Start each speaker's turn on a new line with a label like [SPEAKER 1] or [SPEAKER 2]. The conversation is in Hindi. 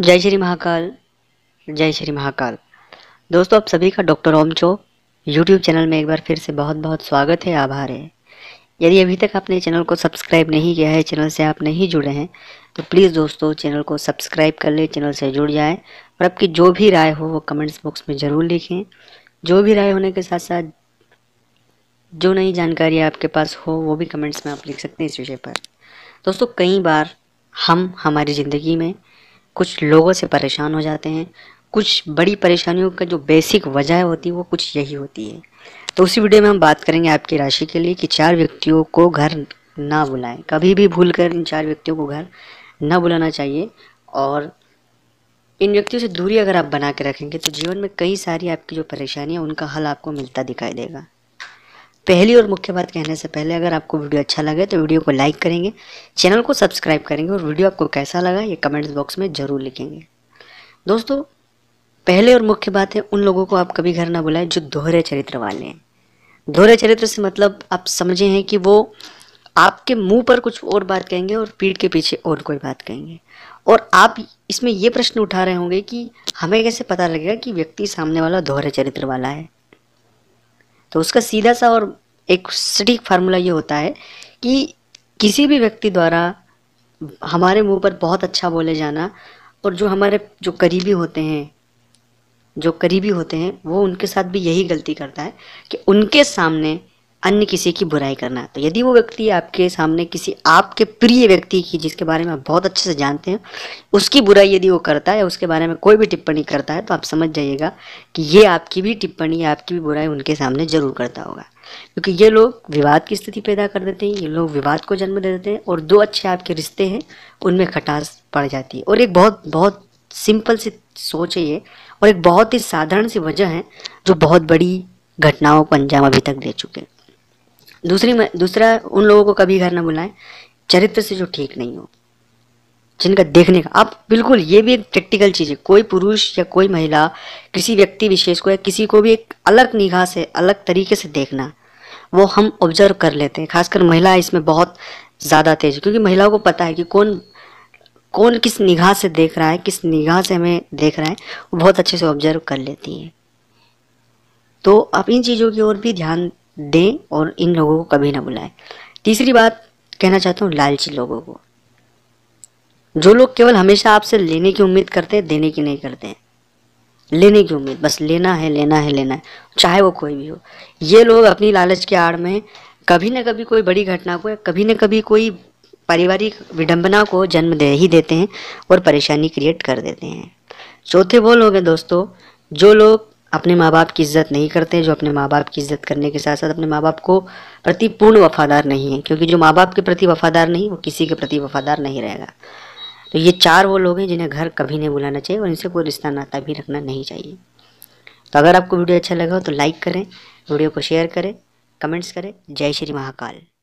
[SPEAKER 1] जय श्री महाकाल जय श्री महाकाल दोस्तों आप सभी का डॉक्टर ओम चो यूट्यूब चैनल में एक बार फिर से बहुत बहुत स्वागत है आभार है यदि अभी तक आपने चैनल को सब्सक्राइब नहीं किया है चैनल से आप नहीं जुड़े हैं तो प्लीज़ दोस्तों चैनल को सब्सक्राइब कर लें चैनल से जुड़ जाए और आपकी जो भी राय हो वो कमेंट्स बॉक्स में ज़रूर लिखें जो भी राय होने के साथ साथ जो नई जानकारी आपके पास हो वो भी कमेंट्स में आप लिख सकते हैं इस विषय पर दोस्तों कई बार हम हमारी ज़िंदगी में कुछ लोगों से परेशान हो जाते हैं कुछ बड़ी परेशानियों का जो बेसिक वजह होती है वो कुछ यही होती है तो उसी वीडियो में हम बात करेंगे आपकी राशि के लिए कि चार व्यक्तियों को घर ना बुलाएं कभी भी भूल कर इन चार व्यक्तियों को घर ना बुलाना चाहिए और इन व्यक्तियों से दूरी अगर आप बना के रखेंगे तो जीवन में कई सारी आपकी जो परेशानियाँ उनका हल आपको मिलता दिखाई देगा पहली और मुख्य बात कहने से पहले अगर आपको वीडियो अच्छा लगे तो वीडियो को लाइक करेंगे चैनल को सब्सक्राइब करेंगे और वीडियो आपको कैसा लगा ये कमेंट्स बॉक्स में ज़रूर लिखेंगे दोस्तों पहले और मुख्य बात है उन लोगों को आप कभी घर ना बुलाएं जो दोहरे चरित्र वाले हैं दोहरे चरित्र से मतलब आप समझे हैं कि वो आपके मुंह पर कुछ और बात कहेंगे और पीठ के पीछे और कोई बात कहेंगे और आप इसमें ये प्रश्न उठा रहे होंगे कि हमें कैसे पता लगेगा कि व्यक्ति सामने वाला दोहरे चरित्र वाला है तो उसका सीधा सा और एक सटीक फार्मूला ये होता है कि किसी भी व्यक्ति द्वारा हमारे मुंह पर बहुत अच्छा बोले जाना और जो हमारे जो करीबी होते हैं जो करीबी होते हैं वो उनके साथ भी यही गलती करता है कि उनके सामने अन्य किसी की बुराई करना तो यदि वो व्यक्ति आपके सामने किसी आपके प्रिय व्यक्ति की जिसके बारे में आप बहुत अच्छे से जानते हैं उसकी बुराई यदि वो करता है उसके बारे में कोई भी टिप्पणी करता है तो आप समझ जाइएगा कि ये आपकी भी टिप्पणी आपकी भी बुराई उनके सामने ज़रूर करता होगा क्योंकि ये लोग विवाद की स्थिति पैदा कर देते हैं ये लोग विवाद को जन्म दे देते हैं और दो अच्छे आपके रिश्ते हैं उनमें खटास पड़ जाती है और एक बहुत बहुत सिंपल सी सोच है ये और एक बहुत ही साधारण सी वजह है जो बहुत बड़ी घटनाओं को अंजाम अभी तक दे चुके हैं दूसरी दूसरा उन लोगों को कभी घर ना बुलाएं चरित्र से जो ठीक नहीं हो जिनका देखने का आप बिल्कुल ये भी एक प्रैक्टिकल चीज़ है कोई पुरुष या कोई महिला किसी व्यक्ति विशेष को या किसी को भी एक अलग निगाह से अलग तरीके से देखना वो हम ऑब्जर्व कर लेते हैं खासकर महिला इसमें बहुत ज़्यादा तेज क्योंकि महिलाओं को पता है कि कौन कौन किस निगाह से देख रहा है किस निगाह से हमें देख रहा है वो बहुत अच्छे से ऑब्जर्व कर लेती है तो आप इन चीज़ों की ओर भी ध्यान दें और इन लोगों को कभी ना बुलाएं तीसरी बात कहना चाहता हूँ लालची लोगों को जो लोग केवल हमेशा आपसे लेने की उम्मीद करते हैं देने की नहीं करते हैं लेने की उम्मीद बस लेना है लेना है लेना है चाहे वो कोई भी हो ये लोग अपनी लालच के आड़ में कभी ना कभी कोई बड़ी घटना को कभी ना कभी कोई पारिवारिक विडंबना को जन्म दे ही देते हैं और परेशानी क्रिएट कर देते हैं चौथे वो लोग हैं दोस्तों जो लोग अपने माँ बाप की इज्जत नहीं करते जो अपने माँ बाप की इज्जत करने के साथ साथ अपने माँ बाप को प्रति पूर्ण वफादार नहीं है क्योंकि जो माँ बाप के प्रति वफादार नहीं वो किसी के प्रति वफादार नहीं रहेगा तो ये चार वो लोग हैं जिन्हें घर कभी नहीं बुलाना चाहिए और इनसे कोई रिश्ता नाता भी रखना नहीं चाहिए तो अगर आपको वीडियो अच्छा लगा हो तो लाइक करें वीडियो को शेयर करें कमेंट्स करें जय श्री महाकाल